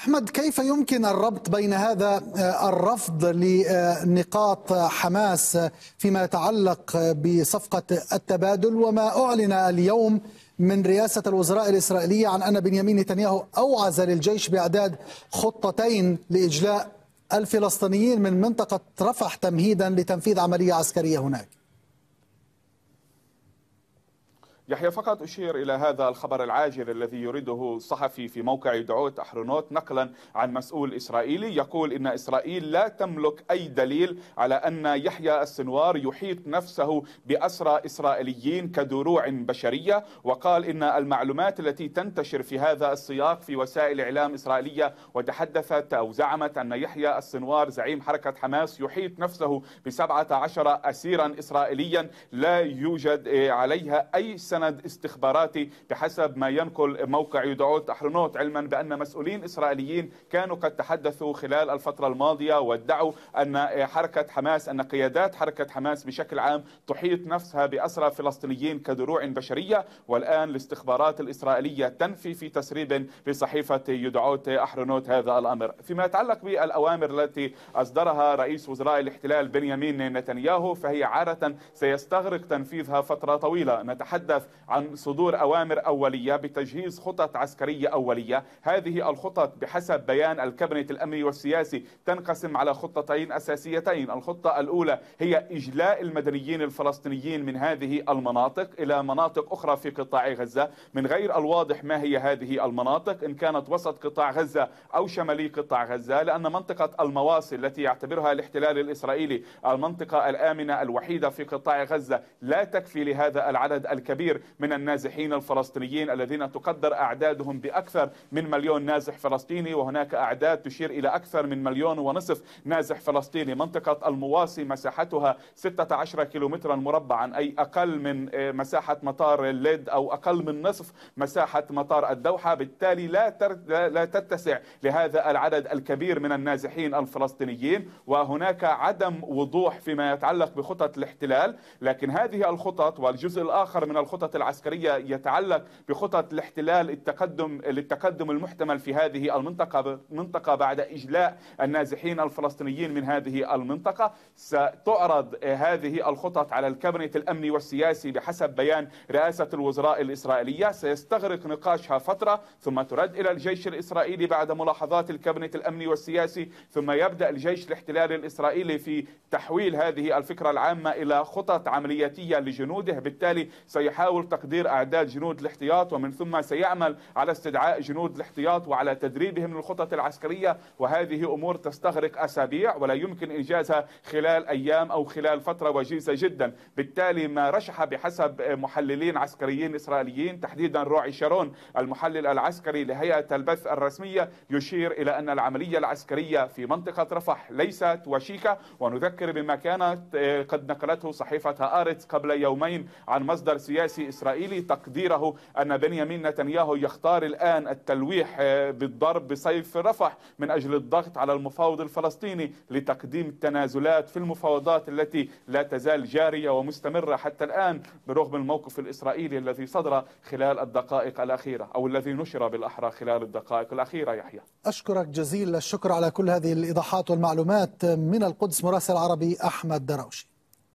أحمد كيف يمكن الربط بين هذا آه، الرفض لنقاط حماس فيما يتعلق بصفقة التبادل وما أعلن اليوم من رئاسة الوزراء الإسرائيلية عن أن بنيامين نتنياهو أوعز للجيش بإعداد خطتين لإجلاء الفلسطينيين من منطقة رفح تمهيدا لتنفيذ عملية عسكرية هناك يحيى فقط أشير إلى هذا الخبر العاجل الذي يريده صحفي في موقع دعوت أحرونوت نقلا عن مسؤول إسرائيلي يقول إن إسرائيل لا تملك أي دليل على أن يحيى السنوار يحيط نفسه بأسرى إسرائيليين كدروع بشرية وقال إن المعلومات التي تنتشر في هذا السياق في وسائل إعلام إسرائيلية وتحدثت أو زعمت أن يحيى السنوار زعيم حركة حماس يحيط نفسه بسبعة عشر أسيرا إسرائيليا لا يوجد عليها أي سنة مستند استخباراتي بحسب ما ينقل موقع يدعوت أحرنوت علما بأن مسؤولين إسرائيليين كانوا قد تحدثوا خلال الفترة الماضية وادعوا أن حركة حماس أن قيادات حركة حماس بشكل عام تحيط نفسها بأسرى فلسطينيين كدروع بشرية والآن الاستخبارات الإسرائيلية تنفي في تسريب لصحيفة يدعوت أحرنوت هذا الأمر فيما يتعلق بالأوامر التي أصدرها رئيس وزراء الاحتلال بنيامين نتنياهو فهي عادة سيستغرق تنفيذها فترة طويلة نتحدث عن صدور أوامر أولية بتجهيز خطط عسكرية أولية هذه الخطط بحسب بيان الكابينة الأمني والسياسي تنقسم على خطتين أساسيتين الخطة الأولى هي إجلاء المدنيين الفلسطينيين من هذه المناطق إلى مناطق أخرى في قطاع غزة من غير الواضح ما هي هذه المناطق إن كانت وسط قطاع غزة أو شمالي قطاع غزة لأن منطقة المواصل التي يعتبرها الاحتلال الإسرائيلي المنطقة الآمنة الوحيدة في قطاع غزة لا تكفي لهذا العدد الكبير الكثير من النازحين الفلسطينيين الذين تقدر أعدادهم بأكثر من مليون نازح فلسطيني وهناك أعداد تشير إلى أكثر من مليون ونصف نازح فلسطيني منطقة المواصي مساحتها 16 كيلومترا مربعا أي أقل من آه، مساحة مطار الليد أو أقل من نصف مساحة مطار الدوحة بالتالي لا, لا تتسع لهذا العدد الكبير من النازحين الفلسطينيين وهناك عدم وضوح فيما يتعلق بخطط الاحتلال لكن هذه الخطط والجزء الآخر من الخطط الخطط العسكرية يتعلق بخطط الاحتلال التقدم للتقدم المحتمل في هذه المنطقة منطقة بعد إجلاء النازحين الفلسطينيين من هذه المنطقة ستعرض هذه الخطط على الكابنة الأمني والسياسي بحسب بيان رئاسة الوزراء الإسرائيلية سيستغرق نقاشها فترة ثم ترد إلى الجيش الإسرائيلي بعد ملاحظات الكابنة الأمني والسياسي ثم يبدأ الجيش الاحتلال الإسرائيلي في تحويل هذه الفكرة العامة إلى خطط عملياتية لجنوده بالتالي سيحاول يحاول تقدير أعداد جنود الاحتياط ومن ثم سيعمل على استدعاء جنود الاحتياط وعلى تدريبهم للخطط العسكرية وهذه أمور تستغرق أسابيع ولا يمكن إنجازها خلال أيام أو خلال فترة وجيزة جدا بالتالي ما رشح بحسب محللين عسكريين إسرائيليين تحديدا روعي شارون المحلل العسكري لهيئة البث الرسمية يشير إلى أن العملية العسكرية في منطقة رفح ليست وشيكة ونذكر بما كانت قد نقلته صحيفة هآرتس قبل يومين عن مصدر سياسي الصحفي الإسرائيلي تقديره أن بنيامين نتنياهو يختار الآن التلويح بالضرب بسيف رفح من أجل الضغط على المفاوض الفلسطيني لتقديم التنازلات في المفاوضات التي لا تزال جارية ومستمرة حتى الآن برغم الموقف الإسرائيلي الذي صدر خلال الدقائق الأخيرة أو الذي نشر بالأحرى خلال الدقائق الأخيرة يحيى أشكرك جزيل الشكر على كل هذه الإيضاحات والمعلومات من القدس مراسل عربي أحمد دروشي